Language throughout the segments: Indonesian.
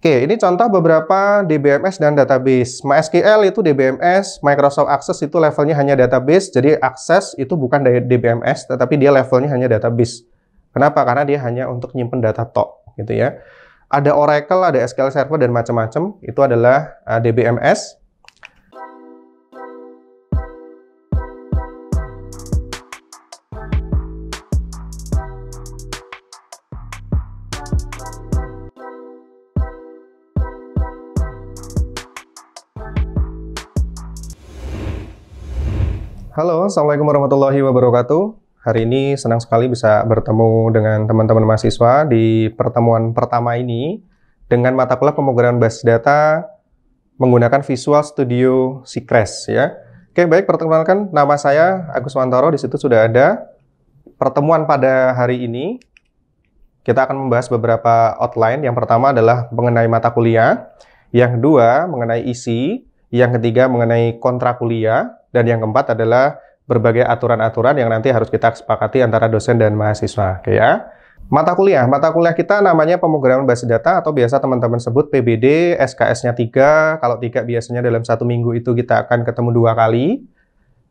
Oke, ini contoh beberapa DBMS dan database. MySQL itu DBMS, Microsoft Access itu levelnya hanya database, jadi akses itu bukan dari DBMS, tetapi dia levelnya hanya database. Kenapa? Karena dia hanya untuk nyimpen data tok, gitu ya. Ada Oracle, ada SQL Server, dan macam-macam, itu adalah eh, DBMS. Halo, Assalamualaikum warahmatullahi wabarakatuh. Hari ini senang sekali bisa bertemu dengan teman-teman mahasiswa di pertemuan pertama ini dengan mata kuliah pemrograman basis data menggunakan Visual Studio Secrets ya. Oke, baik perkenalkan nama saya Agus Wantoro di situ sudah ada pertemuan pada hari ini. Kita akan membahas beberapa outline. Yang pertama adalah mengenai mata kuliah, yang kedua mengenai isi, yang ketiga mengenai kontrak kuliah, dan yang keempat adalah berbagai aturan-aturan yang nanti harus kita sepakati antara dosen dan mahasiswa. Oke ya. Mata kuliah, mata kuliah kita namanya pemrograman basis data atau biasa teman-teman sebut PBD, SKS-nya 3, kalau 3 biasanya dalam satu minggu itu kita akan ketemu dua kali.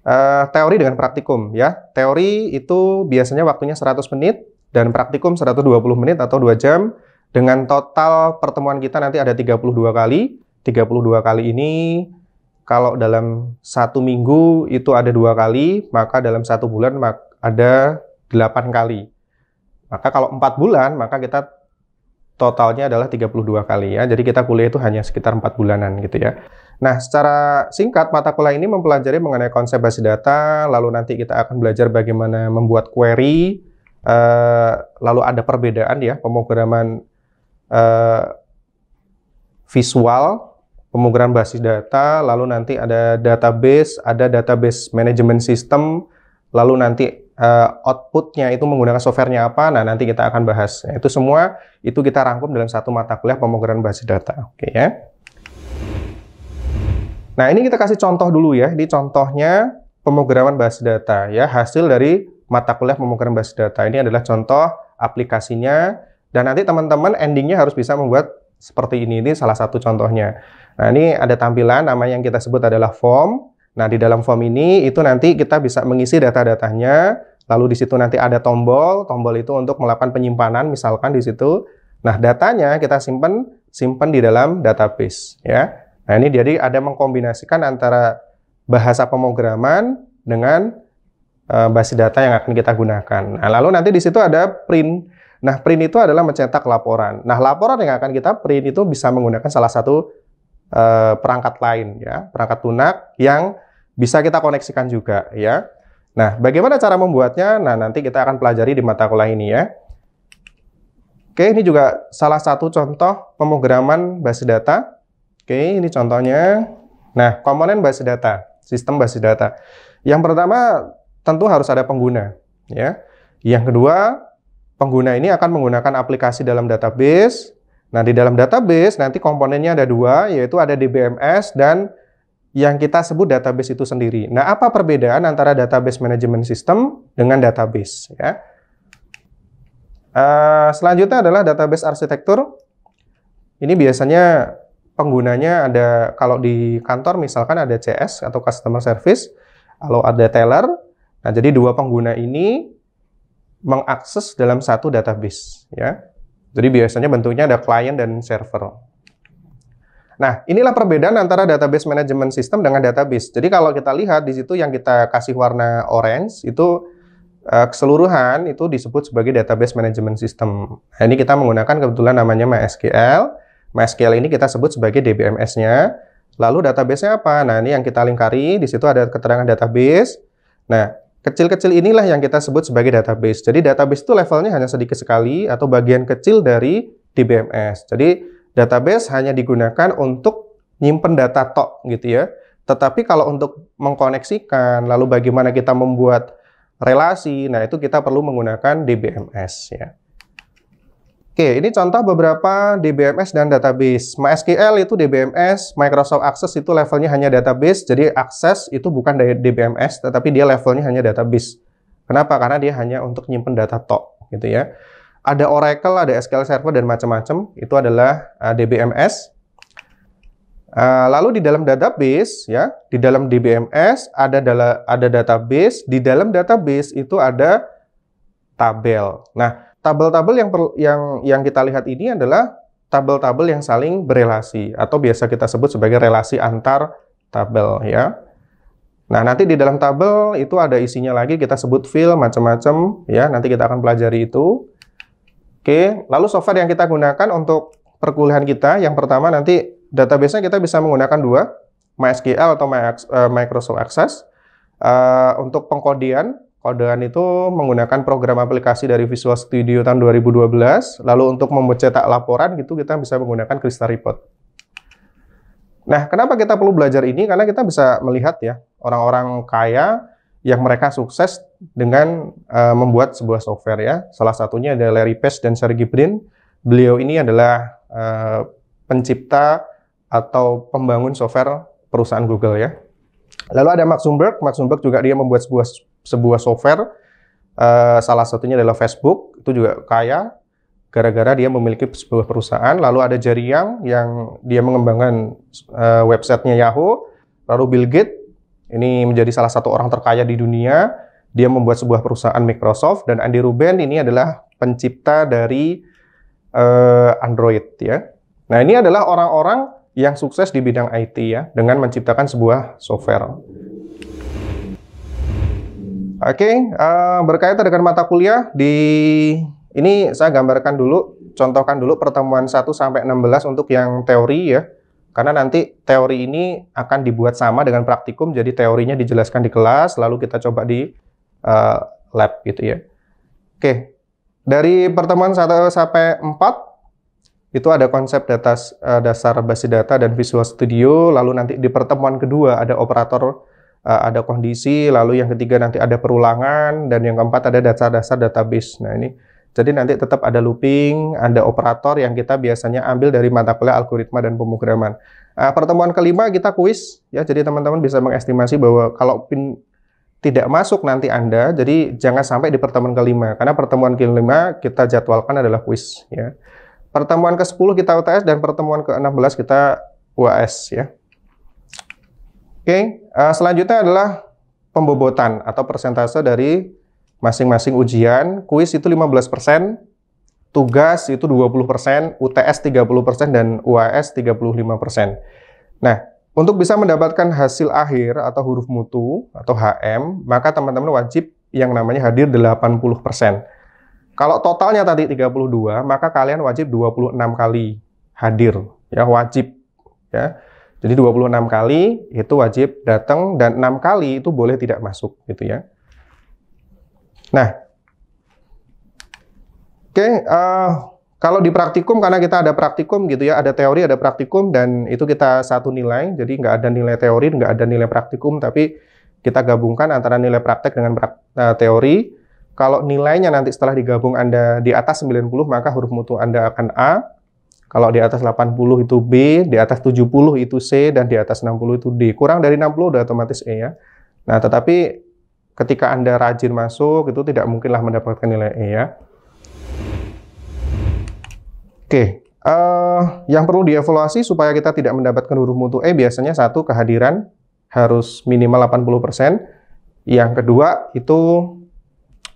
Uh, teori dengan praktikum ya. Teori itu biasanya waktunya 100 menit dan praktikum 120 menit atau 2 jam. Dengan total pertemuan kita nanti ada 32 kali. 32 kali ini kalau dalam satu minggu itu ada dua kali, maka dalam satu bulan ada delapan kali. Maka kalau empat bulan, maka kita totalnya adalah 32 kali ya. Jadi kita kuliah itu hanya sekitar empat bulanan gitu ya. Nah, secara singkat mata kuliah ini mempelajari mengenai konsep basis data, lalu nanti kita akan belajar bagaimana membuat query, eh, lalu ada perbedaan ya pemrograman eh, visual pemrograman basis data, lalu nanti ada database, ada database management system, lalu nanti uh, outputnya itu menggunakan softwarenya apa, nah nanti kita akan bahas. Nah, itu semua itu kita rangkum dalam satu mata kuliah pemrograman basis data, oke okay, ya. Nah ini kita kasih contoh dulu ya, Di contohnya pemrograman basis data ya, hasil dari mata kuliah pemrograman basis data. Ini adalah contoh aplikasinya, dan nanti teman-teman endingnya harus bisa membuat seperti ini, ini salah satu contohnya. Nah, ini ada tampilan namanya yang kita sebut adalah form. Nah, di dalam form ini itu nanti kita bisa mengisi data-datanya, lalu di situ nanti ada tombol, tombol itu untuk melakukan penyimpanan misalkan di situ. Nah, datanya kita simpan simpan di dalam database ya. Nah, ini jadi ada mengkombinasikan antara bahasa pemrograman dengan e, eh, basis data yang akan kita gunakan. Nah, lalu nanti di situ ada print. Nah, print itu adalah mencetak laporan. Nah, laporan yang akan kita print itu bisa menggunakan salah satu Eh, perangkat lain ya, perangkat lunak yang bisa kita koneksikan juga ya. Nah, bagaimana cara membuatnya? Nah, nanti kita akan pelajari di mata kuliah ini ya. Oke, ini juga salah satu contoh pemrograman basis data. Oke, ini contohnya. Nah, komponen basis data, sistem basis data. Yang pertama tentu harus ada pengguna ya. Yang kedua, pengguna ini akan menggunakan aplikasi dalam database Nah, di dalam database nanti komponennya ada dua, yaitu ada DBMS dan yang kita sebut database itu sendiri. Nah, apa perbedaan antara database management system dengan database? Ya. Uh, selanjutnya adalah database arsitektur. Ini biasanya penggunanya ada kalau di kantor misalkan ada CS atau customer service, kalau ada teller. Nah, jadi dua pengguna ini mengakses dalam satu database. Ya, jadi biasanya bentuknya ada client dan server. Nah, inilah perbedaan antara database management system dengan database. Jadi kalau kita lihat di situ yang kita kasih warna orange itu eh, keseluruhan itu disebut sebagai database management system. Nah, ini kita menggunakan kebetulan namanya MySQL. MySQL ini kita sebut sebagai DBMS-nya. Lalu database-nya apa? Nah, ini yang kita lingkari, di situ ada keterangan database. Nah, Kecil-kecil inilah yang kita sebut sebagai database. Jadi database itu levelnya hanya sedikit sekali atau bagian kecil dari DBMS. Jadi database hanya digunakan untuk nyimpen data tok gitu ya. Tetapi kalau untuk mengkoneksikan, lalu bagaimana kita membuat relasi, nah itu kita perlu menggunakan DBMS ya. Oke, ini contoh beberapa DBMS dan database. MySQL itu DBMS, Microsoft Access itu levelnya hanya database, jadi Access itu bukan DBMS, tetapi dia levelnya hanya database. Kenapa? Karena dia hanya untuk nyimpen data tok, gitu ya. Ada Oracle, ada SQL Server, dan macam-macam, itu adalah uh, eh, DBMS. Uh, eh, lalu di dalam database, ya, di dalam DBMS ada ada database, di dalam database itu ada tabel. Nah, Tabel-tabel yang per, yang yang kita lihat ini adalah tabel-tabel yang saling berelasi atau biasa kita sebut sebagai relasi antar tabel ya. Nah, nanti di dalam tabel itu ada isinya lagi kita sebut fill macam-macam ya, nanti kita akan pelajari itu. Oke, lalu software yang kita gunakan untuk perkuliahan kita yang pertama nanti database-nya kita bisa menggunakan dua, MySQL atau eh, Microsoft Access. Uh, untuk pengkodian Kodean itu menggunakan program aplikasi dari Visual Studio tahun 2012. Lalu untuk mencetak laporan gitu kita bisa menggunakan Crystal Report. Nah, kenapa kita perlu belajar ini? Karena kita bisa melihat ya orang-orang kaya yang mereka sukses dengan uh, membuat sebuah software ya. Salah satunya ada Larry Page dan Sergey Brin. Beliau ini adalah uh, pencipta atau pembangun software perusahaan Google ya. Lalu ada Mark Zuckerberg. Mark Zuckerberg juga dia membuat sebuah sebuah software uh, salah satunya adalah Facebook itu juga kaya gara-gara dia memiliki sebuah perusahaan lalu ada Jerryang yang dia mengembangkan uh, websitenya Yahoo lalu Bill Gates ini menjadi salah satu orang terkaya di dunia dia membuat sebuah perusahaan Microsoft dan Andy Rubin ini adalah pencipta dari uh, Android ya nah ini adalah orang-orang yang sukses di bidang IT ya dengan menciptakan sebuah software Oke, okay, uh, eh, berkaitan dengan mata kuliah di ini saya gambarkan dulu, contohkan dulu pertemuan 1 sampai 16 untuk yang teori ya. Karena nanti teori ini akan dibuat sama dengan praktikum, jadi teorinya dijelaskan di kelas, lalu kita coba di uh, lab gitu ya. Oke, dari pertemuan 1 sampai 4 itu ada konsep data, uh, dasar basis data dan Visual Studio, lalu nanti di pertemuan kedua ada operator uh, ada kondisi, lalu yang ketiga nanti ada perulangan, dan yang keempat ada dasar-dasar database. Nah ini, jadi nanti tetap ada looping, ada operator yang kita biasanya ambil dari mata kuliah algoritma dan pemrograman. Uh, pertemuan kelima kita kuis, ya jadi teman-teman bisa mengestimasi bahwa kalau pin tidak masuk nanti Anda, jadi jangan sampai di pertemuan kelima, karena pertemuan kelima kita jadwalkan adalah kuis. Ya. Pertemuan ke-10 kita UTS dan pertemuan ke-16 kita UAS. Ya. Oke, uh, selanjutnya adalah pembobotan atau persentase dari masing-masing ujian. Kuis itu 15%, tugas itu 20%, UTS 30%, dan UAS 35%. Nah, untuk bisa mendapatkan hasil akhir atau huruf mutu atau HM, maka teman-teman wajib yang namanya hadir 80%. Kalau totalnya tadi 32, maka kalian wajib 26 kali hadir, ya wajib. Ya. Jadi 26 kali itu wajib datang dan 6 kali itu boleh tidak masuk gitu ya. Nah, oke okay, uh, eh, kalau di praktikum karena kita ada praktikum gitu ya, ada teori, ada praktikum dan itu kita satu nilai. Jadi nggak ada nilai teori, nggak ada nilai praktikum, tapi kita gabungkan antara nilai praktek dengan prak, eh, teori. Kalau nilainya nanti setelah digabung Anda di atas 90, maka huruf mutu Anda akan A kalau di atas 80 itu B, di atas 70 itu C, dan di atas 60 itu D. Kurang dari 60 udah otomatis E ya. Nah, tetapi ketika Anda rajin masuk, itu tidak mungkinlah mendapatkan nilai E ya. Oke, uh, yang perlu dievaluasi supaya kita tidak mendapatkan huruf mutu E biasanya satu, kehadiran harus minimal 80%. Yang kedua itu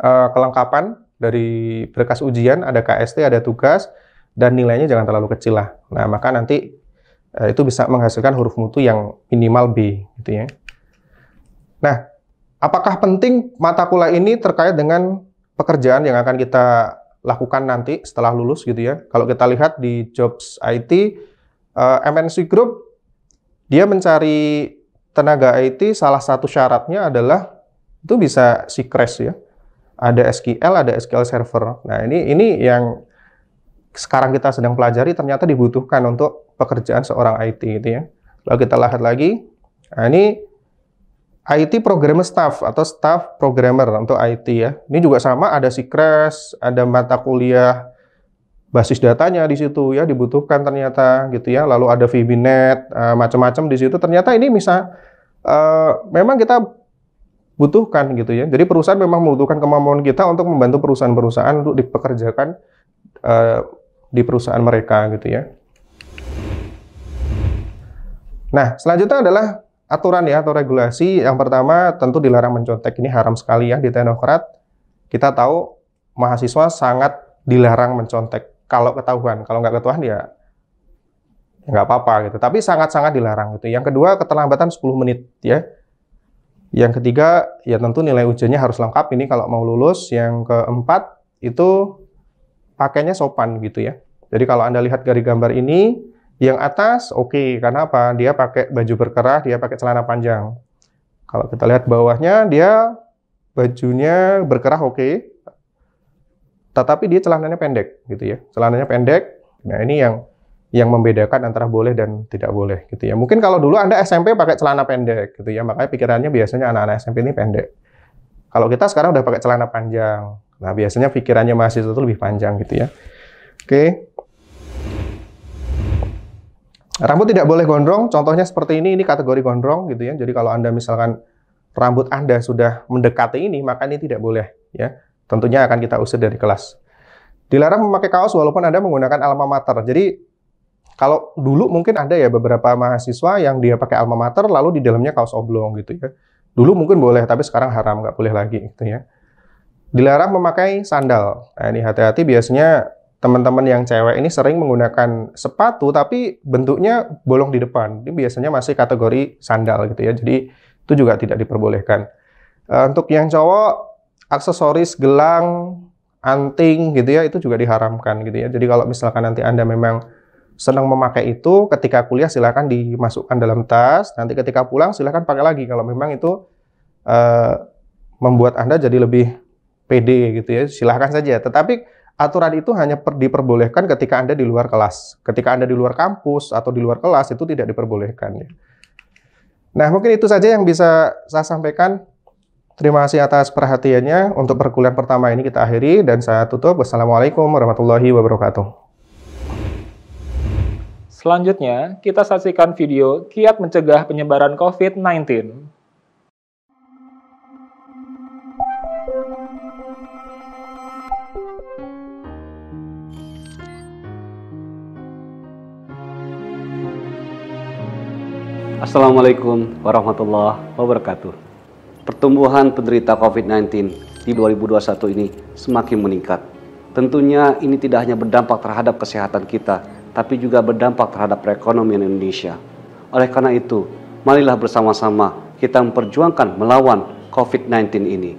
uh, kelengkapan dari berkas ujian, ada KST, ada tugas, dan nilainya jangan terlalu kecil lah. Nah, maka nanti e, itu bisa menghasilkan huruf mutu yang minimal B gitu ya. Nah, apakah penting mata kuliah ini terkait dengan pekerjaan yang akan kita lakukan nanti setelah lulus gitu ya. Kalau kita lihat di jobs IT eh, MNC Group dia mencari tenaga IT salah satu syaratnya adalah itu bisa si ya. Ada SQL, ada SQL Server. Nah, ini ini yang sekarang kita sedang pelajari ternyata dibutuhkan untuk pekerjaan seorang IT gitu ya. Lalu kita lihat lagi, nah ini IT programmer staff atau staff programmer untuk IT ya. Ini juga sama ada Sikres, ada mata kuliah basis datanya di situ ya dibutuhkan ternyata gitu ya. Lalu ada VBNet eh, macam-macam di situ. Ternyata ini bisa uh, memang kita butuhkan gitu ya. Jadi perusahaan memang membutuhkan kemampuan kita untuk membantu perusahaan-perusahaan untuk dipekerjakan eh, di perusahaan mereka gitu ya. Nah, selanjutnya adalah aturan ya atau regulasi. Yang pertama tentu dilarang mencontek ini haram sekali ya di teknokrat. Kita tahu mahasiswa sangat dilarang mencontek kalau ketahuan. Kalau nggak ketahuan ya nggak apa-apa gitu. Tapi sangat-sangat dilarang gitu. Yang kedua keterlambatan 10 menit ya. Yang ketiga ya tentu nilai ujiannya harus lengkap ini kalau mau lulus. Yang keempat itu pakainya sopan gitu ya. Jadi kalau Anda lihat dari gambar ini, yang atas oke, okay. karena apa? Dia pakai baju berkerah, dia pakai celana panjang. Kalau kita lihat bawahnya, dia bajunya berkerah oke, okay. tetapi dia celananya pendek gitu ya. Celananya pendek. Nah ini yang yang membedakan antara boleh dan tidak boleh gitu ya. Mungkin kalau dulu Anda SMP pakai celana pendek gitu ya, makanya pikirannya biasanya anak-anak SMP ini pendek. Kalau kita sekarang udah pakai celana panjang, Nah, biasanya pikirannya mahasiswa itu lebih panjang gitu ya. Oke. Rambut tidak boleh gondrong, contohnya seperti ini, ini kategori gondrong gitu ya. Jadi kalau Anda misalkan rambut Anda sudah mendekati ini, maka ini tidak boleh ya. Tentunya akan kita usir dari kelas. Dilarang memakai kaos walaupun Anda menggunakan alma mater. Jadi kalau dulu mungkin ada ya beberapa mahasiswa yang dia pakai alma mater lalu di dalamnya kaos oblong gitu ya. Dulu mungkin boleh, tapi sekarang haram, nggak boleh lagi gitu ya. Dilarang memakai sandal. Nah, ini hati-hati biasanya teman-teman yang cewek ini sering menggunakan sepatu tapi bentuknya bolong di depan. Ini biasanya masih kategori sandal gitu ya. Jadi itu juga tidak diperbolehkan. Eh, untuk yang cowok, aksesoris gelang, anting gitu ya itu juga diharamkan gitu ya. Jadi kalau misalkan nanti Anda memang senang memakai itu ketika kuliah silahkan dimasukkan dalam tas nanti ketika pulang silahkan pakai lagi kalau memang itu uh, membuat anda jadi lebih PD gitu ya, silahkan saja. Tetapi aturan itu hanya per, diperbolehkan ketika Anda di luar kelas. Ketika Anda di luar kampus atau di luar kelas itu tidak diperbolehkan. Ya. Nah, mungkin itu saja yang bisa saya sampaikan. Terima kasih atas perhatiannya. Untuk perkuliahan pertama ini kita akhiri dan saya tutup. Wassalamualaikum warahmatullahi wabarakatuh. Selanjutnya, kita saksikan video kiat mencegah penyebaran COVID-19. Assalamualaikum warahmatullahi wabarakatuh. Pertumbuhan penderita COVID-19 di 2021 ini semakin meningkat. Tentunya ini tidak hanya berdampak terhadap kesehatan kita, tapi juga berdampak terhadap perekonomian Indonesia. Oleh karena itu, marilah bersama-sama kita memperjuangkan melawan COVID-19 ini.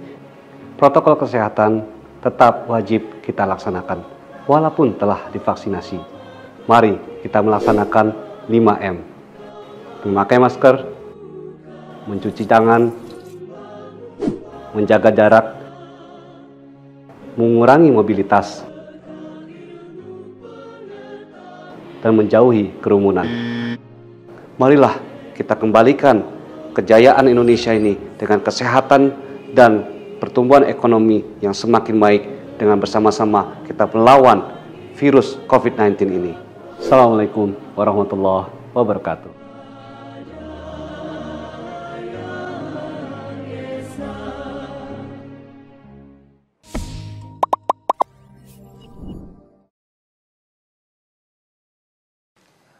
Protokol kesehatan tetap wajib kita laksanakan, walaupun telah divaksinasi. Mari kita melaksanakan 5M memakai masker, mencuci tangan, menjaga jarak, mengurangi mobilitas, dan menjauhi kerumunan. Marilah kita kembalikan kejayaan Indonesia ini dengan kesehatan dan pertumbuhan ekonomi yang semakin baik dengan bersama-sama kita melawan virus COVID-19 ini. Assalamualaikum warahmatullahi wabarakatuh.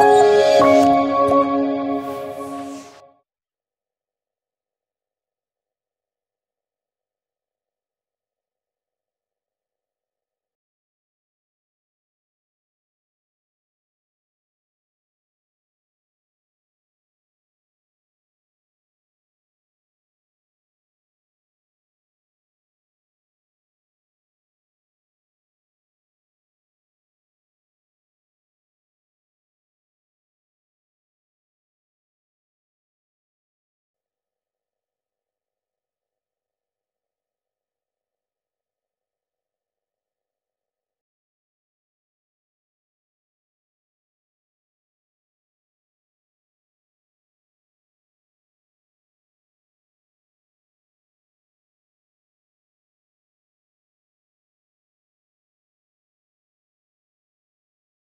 you.